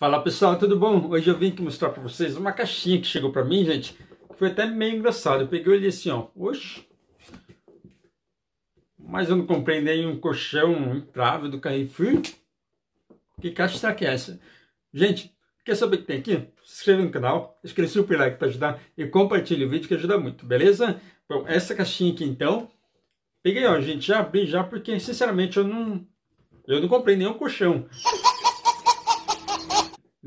Fala pessoal, tudo bom? Hoje eu vim aqui mostrar para vocês uma caixinha que chegou para mim, gente. foi até meio engraçado. Eu peguei ele assim, ó. Oxi. Mas eu não comprei nenhum colchão imprável do Carrefour. Que caixa será que é essa? Gente, quer saber o que tem aqui? Se inscreva no canal, escreve super like para ajudar e compartilhe o vídeo que ajuda muito, beleza? Bom, essa caixinha aqui então. Peguei, ó, gente, já abri já porque, sinceramente, eu não... Eu não comprei nenhum colchão.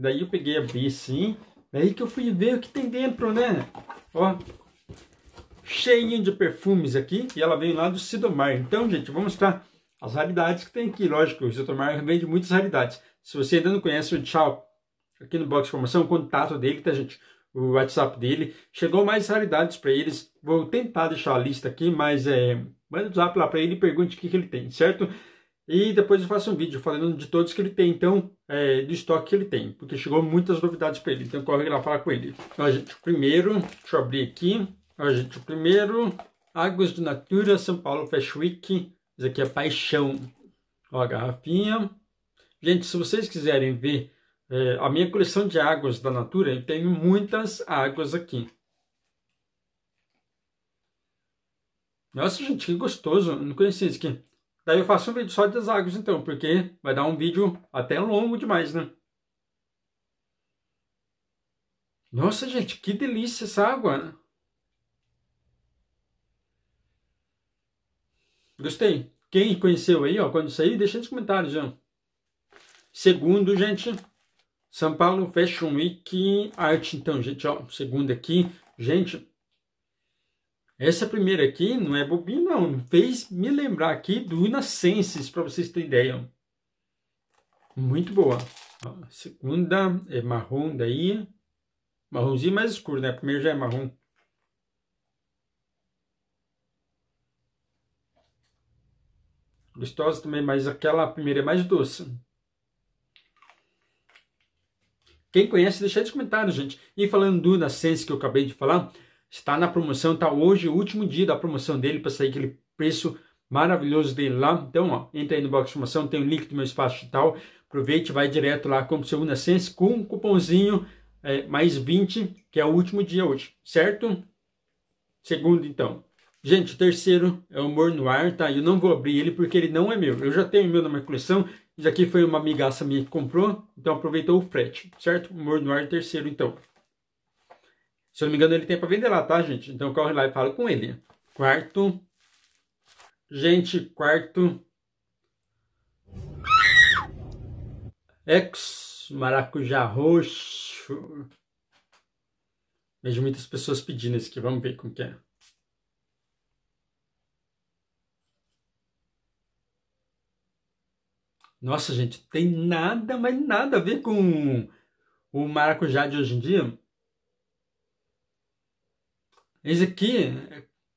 Daí eu peguei, a B sim Daí que eu fui ver o que tem dentro, né? Ó, cheinho de perfumes aqui. E ela veio lá do Sidomar. Então, gente, vou mostrar as raridades que tem aqui. Lógico, o Sidomar vende muitas raridades. Se você ainda não conhece o Tchau, aqui no box de formação, o contato dele, tá, gente? O WhatsApp dele. Chegou mais raridades para eles. Vou tentar deixar a lista aqui, mas é, manda o WhatsApp lá para ele e pergunte o que, que ele tem, certo? E depois eu faço um vídeo falando de todos que ele tem, então, é, do estoque que ele tem, porque chegou muitas novidades para ele, então corre lá falar com ele. Então, gente, primeiro, deixa eu abrir aqui. Ó, gente, o primeiro, Águas de Natura São Paulo Fashion Week. Isso aqui é paixão. Ó, a garrafinha. Gente, se vocês quiserem ver é, a minha coleção de águas da Natura, eu tenho muitas águas aqui. Nossa, gente, que gostoso. não conhecia isso aqui. Daí eu faço um vídeo só de águas então, porque vai dar um vídeo até longo demais, né? Nossa, gente, que delícia essa água, né? Gostei. Quem conheceu aí, ó, quando sair, deixa nos comentários, ó. Segundo, gente, São Paulo Fashion Week Arte, então, gente, ó, segundo aqui, gente, essa primeira aqui não é bobinha, não. Fez me lembrar aqui do Inascenses, para vocês terem ideia. Muito boa. A segunda é marrom daí. Marronzinho mais escuro, né? A primeira já é marrom. Gostosa também, mas aquela primeira é mais doce. Quem conhece, deixa aí nos comentários, gente. E falando do Nascense que eu acabei de falar, está na promoção, tá hoje o último dia da promoção dele para sair aquele preço maravilhoso dele lá. Então, ó, entra aí no box de promoção, tem o link do meu espaço digital. Aproveite, vai direto lá, compra seu Unasense com um cupomzinho é, mais 20, que é o último dia hoje, certo? Segundo, então. Gente, o terceiro é o Humor tá? Eu não vou abrir ele porque ele não é meu. Eu já tenho o meu na minha coleção. Isso aqui foi uma amigaça minha que comprou, então aproveitou o frete, certo? Humor terceiro, então. Se eu não me engano, ele tem para vender lá, tá, gente? Então corre lá e fala com ele. Quarto. Gente, quarto. Ex maracujá roxo. Vejo muitas pessoas pedindo isso aqui, vamos ver como que é. Nossa, gente, tem nada, mas nada a ver com o maracujá de hoje em dia. Esse aqui,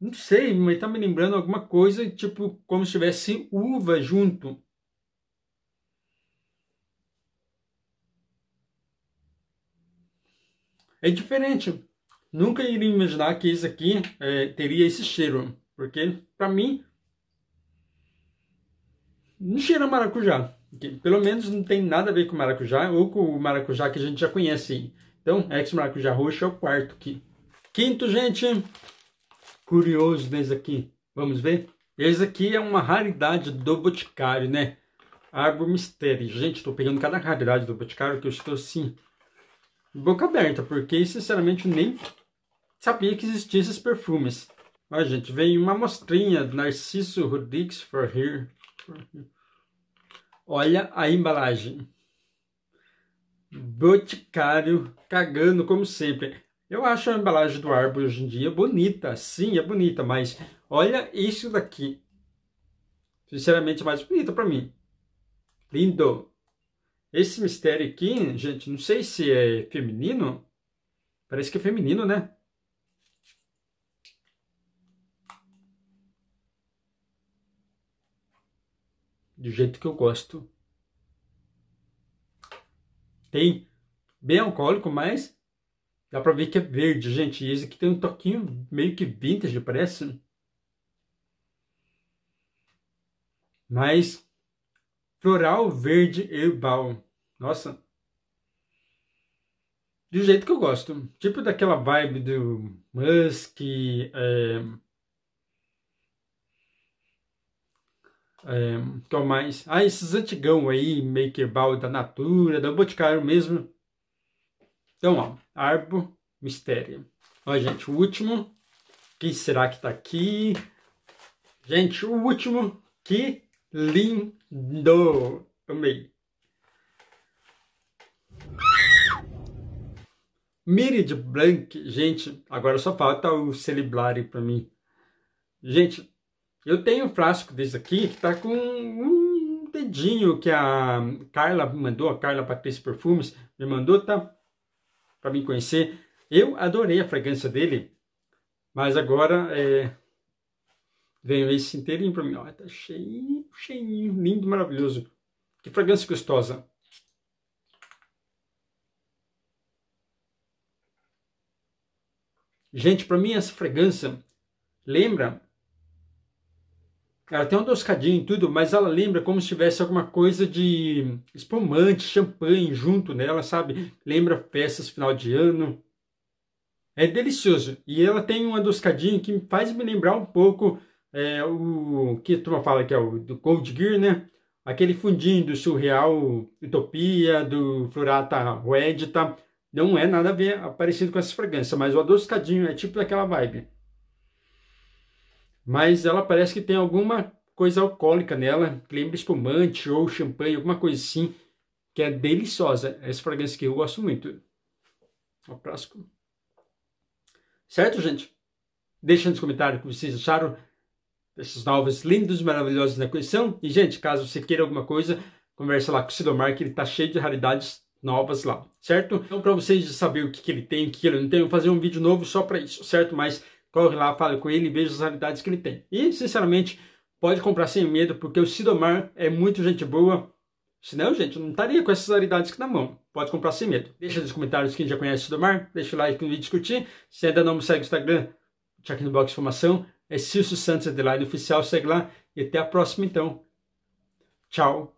não sei, mas tá me lembrando alguma coisa, tipo, como se tivesse uva junto. É diferente. Nunca iria imaginar que esse aqui é, teria esse cheiro. Porque, para mim, não cheira maracujá. Pelo menos não tem nada a ver com maracujá ou com o maracujá que a gente já conhece. Então, ex-maracujá roxo é o quarto aqui. Quinto, gente, curioso desde aqui. Vamos ver? Esse aqui é uma raridade do Boticário, né? Árvore Mistério. Gente, estou pegando cada raridade do Boticário que eu estou, assim, boca aberta. Porque, sinceramente, nem sabia que existiam esses perfumes. Olha, gente, vem uma mostrinha do Narciso Rodrigues For Here. Olha a embalagem. Boticário cagando como sempre. Eu acho a embalagem do árvore hoje em dia bonita, sim, é bonita, mas olha isso daqui. Sinceramente, é mais bonita para mim. Lindo. Esse mistério aqui, gente, não sei se é feminino. Parece que é feminino, né? do jeito que eu gosto. Tem bem alcoólico, mas Dá pra ver que é verde, gente. E esse aqui tem um toquinho meio que vintage, parece. Né? Mas floral, verde, herbal. Nossa. Do jeito que eu gosto. Tipo daquela vibe do Musk. É... É, que é mais? Ah, esses antigão aí, meio que herbal da Natura, da Boticário mesmo. Então, ó, Arbo Mistério. Ó, gente, o último. Quem será que tá aqui? Gente, o último. Que lindo! Amei. Miri de Blank, gente, agora só falta o Celiblari para mim. Gente, eu tenho um frasco desse aqui que tá com um dedinho que a Carla mandou, a Carla Patrícia Perfumes me mandou, tá para me conhecer. Eu adorei a fragrância dele, mas agora é, veio esse inteirinho para mim. Olha, tá cheinho, cheinho, lindo, maravilhoso. Que fragrância gostosa. Gente, para mim essa fragrância lembra ela tem um toscadinha e tudo, mas ela lembra como se tivesse alguma coisa de espumante, champanhe junto nela, sabe? Lembra festas final de ano. É delicioso. E ela tem um adoscadinho que faz me lembrar um pouco é, o que a turma fala que é o do cold Gear, né? Aquele fundinho do Surreal Utopia, do Florata Reddita. Não é nada a ver é parecido com essa fragrância, mas o adoscadinho é tipo daquela vibe mas ela parece que tem alguma coisa alcoólica nela, que lembra espumante ou champanhe, alguma coisa assim, que é deliciosa. É essa fragrância que eu gosto muito. Ó, clássico. Certo, gente? Deixa nos comentários o que vocês acharam desses novos lindos, maravilhosos na coleção. E, gente, caso você queira alguma coisa, converse lá com o Sidomar, que ele está cheio de raridades novas lá, certo? Então, para vocês saberem o que, que ele tem, o que, que ele não tem, eu vou fazer um vídeo novo só para isso, certo? Mas Corre lá, fala com ele e veja as raridades que ele tem. E, sinceramente, pode comprar sem medo, porque o Sidomar é muito gente boa. Senão, gente, não estaria com essas raridades aqui na mão. Pode comprar sem medo. Deixa nos comentários quem já conhece o Sidomar. Deixa o like no vídeo discutir. Se ainda não me segue no Instagram, check no box de informação. É Silvio Santos Adelaide Oficial. Segue lá. E até a próxima, então. Tchau.